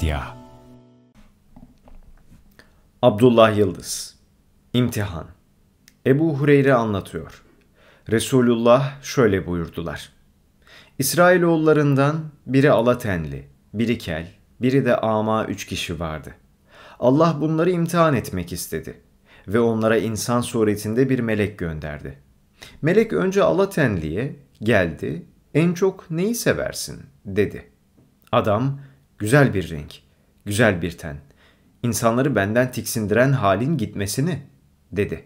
Medya Abdullah Yıldız İmtihan Ebu Hureyre anlatıyor. Resulullah şöyle buyurdular. İsrailoğullarından biri alatenli, biri kel, biri de ama üç kişi vardı. Allah bunları imtihan etmek istedi ve onlara insan suretinde bir melek gönderdi. Melek önce alatenliye geldi, en çok neyi seversin dedi. Adam Güzel bir renk, güzel bir ten. İnsanları benden tiksindiren halin gitmesini, dedi.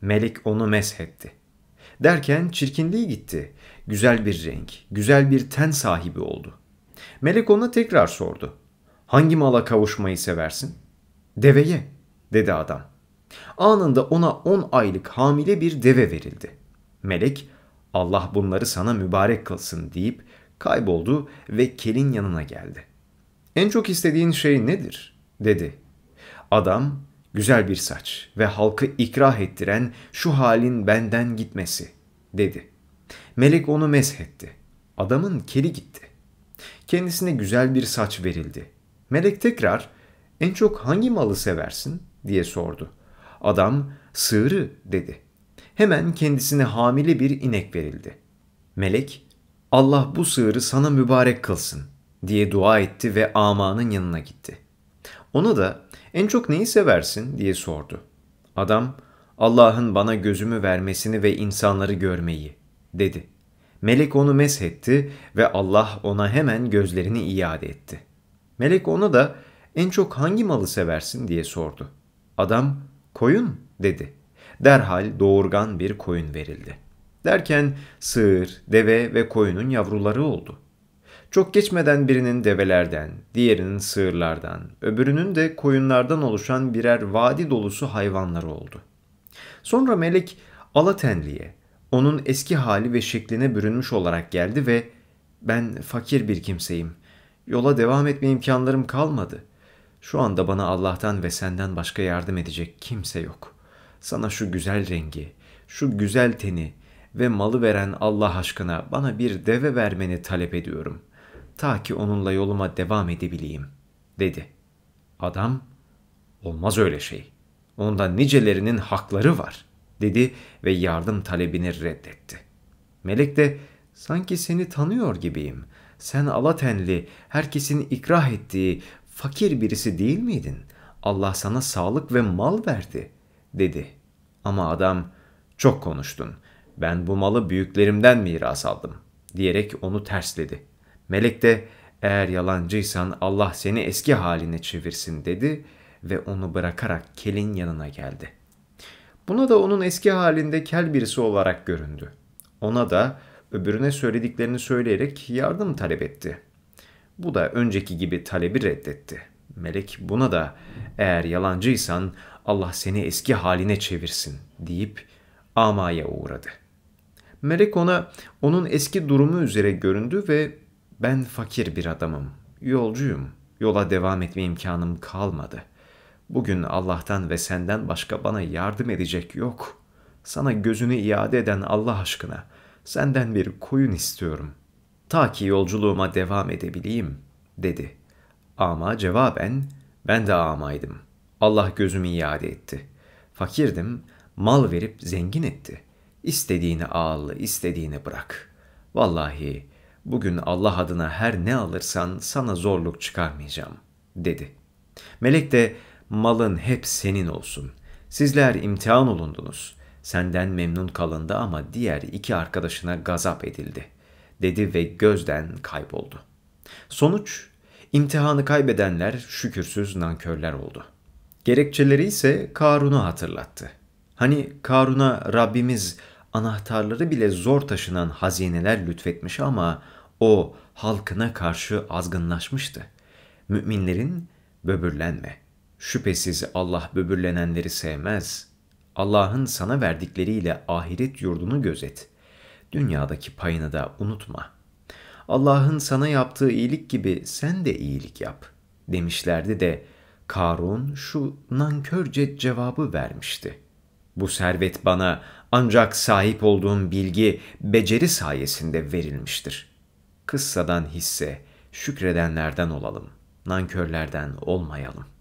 Melik onu meshetti. Derken çirkinliği gitti. Güzel bir renk, güzel bir ten sahibi oldu. Melek ona tekrar sordu. Hangi mala kavuşmayı seversin? Deveye, dedi adam. Anında ona on aylık hamile bir deve verildi. Melek, Allah bunları sana mübarek kılsın deyip kayboldu ve kelin yanına geldi. En çok istediğin şey nedir? dedi. Adam, güzel bir saç ve halkı ikrah ettiren şu halin benden gitmesi, dedi. Melek onu meshetti. Adamın keli gitti. Kendisine güzel bir saç verildi. Melek tekrar, en çok hangi malı seversin? diye sordu. Adam, sığırı, dedi. Hemen kendisine hamile bir inek verildi. Melek, Allah bu sığırı sana mübarek kılsın, diye dua etti ve amanın yanına gitti. Ona da en çok neyi seversin diye sordu. Adam Allah'ın bana gözümü vermesini ve insanları görmeyi dedi. Melek onu meshetti ve Allah ona hemen gözlerini iade etti. Melek ona da en çok hangi malı seversin diye sordu. Adam koyun dedi. Derhal doğurgan bir koyun verildi. Derken sığır, deve ve koyunun yavruları oldu.'' Çok geçmeden birinin develerden, diğerinin sığırlardan, öbürünün de koyunlardan oluşan birer vadi dolusu hayvanları oldu. Sonra melek Alatenli'ye, onun eski hali ve şekline bürünmüş olarak geldi ve ''Ben fakir bir kimseyim. Yola devam etme imkanlarım kalmadı. Şu anda bana Allah'tan ve senden başka yardım edecek kimse yok. Sana şu güzel rengi, şu güzel teni ve malı veren Allah aşkına bana bir deve vermeni talep ediyorum.'' ta ki onunla yoluma devam edebileyim, dedi. Adam, olmaz öyle şey. Onda nicelerinin hakları var, dedi ve yardım talebini reddetti. Melek de, sanki seni tanıyor gibiyim. Sen alatenli, herkesin ikrah ettiği, fakir birisi değil miydin? Allah sana sağlık ve mal verdi, dedi. Ama adam, çok konuştun, ben bu malı büyüklerimden miras aldım, diyerek onu tersledi.'' Melek de eğer yalancıysan Allah seni eski haline çevirsin dedi ve onu bırakarak kelin yanına geldi. Buna da onun eski halinde kel birisi olarak göründü. Ona da öbürüne söylediklerini söyleyerek yardım talep etti. Bu da önceki gibi talebi reddetti. Melek buna da eğer yalancıysan Allah seni eski haline çevirsin deyip amaya uğradı. Melek ona onun eski durumu üzere göründü ve ben fakir bir adamım, yolcuyum. Yola devam etme imkanım kalmadı. Bugün Allah'tan ve senden başka bana yardım edecek yok. Sana gözünü iade eden Allah aşkına senden bir koyun istiyorum. Ta ki yolculuğuma devam edebileyim, dedi. Ama cevaben ben de amaydım. Allah gözümü iade etti. Fakirdim, mal verip zengin etti. İstediğini al, istediğini bırak. Vallahi Bugün Allah adına her ne alırsan sana zorluk çıkarmayacağım, dedi. Melek de, malın hep senin olsun. Sizler imtihan olundunuz. Senden memnun kalındı ama diğer iki arkadaşına gazap edildi, dedi ve gözden kayboldu. Sonuç, imtihanı kaybedenler şükürsüz nankörler oldu. Gerekçeleri ise Karun'u hatırlattı. Hani Karun'a Rabbimiz anahtarları bile zor taşınan hazineler lütfetmiş ama o halkına karşı azgınlaşmıştı. Müminlerin böbürlenme. Şüphesiz Allah böbürlenenleri sevmez. Allah'ın sana verdikleriyle ahiret yurdunu gözet. Dünyadaki payını da unutma. Allah'ın sana yaptığı iyilik gibi sen de iyilik yap demişlerdi de Karun şu nankörce cevabı vermişti. Bu servet bana ancak sahip olduğum bilgi, beceri sayesinde verilmiştir.'' kıssadan hisse, şükredenlerden olalım, nankörlerden olmayalım.''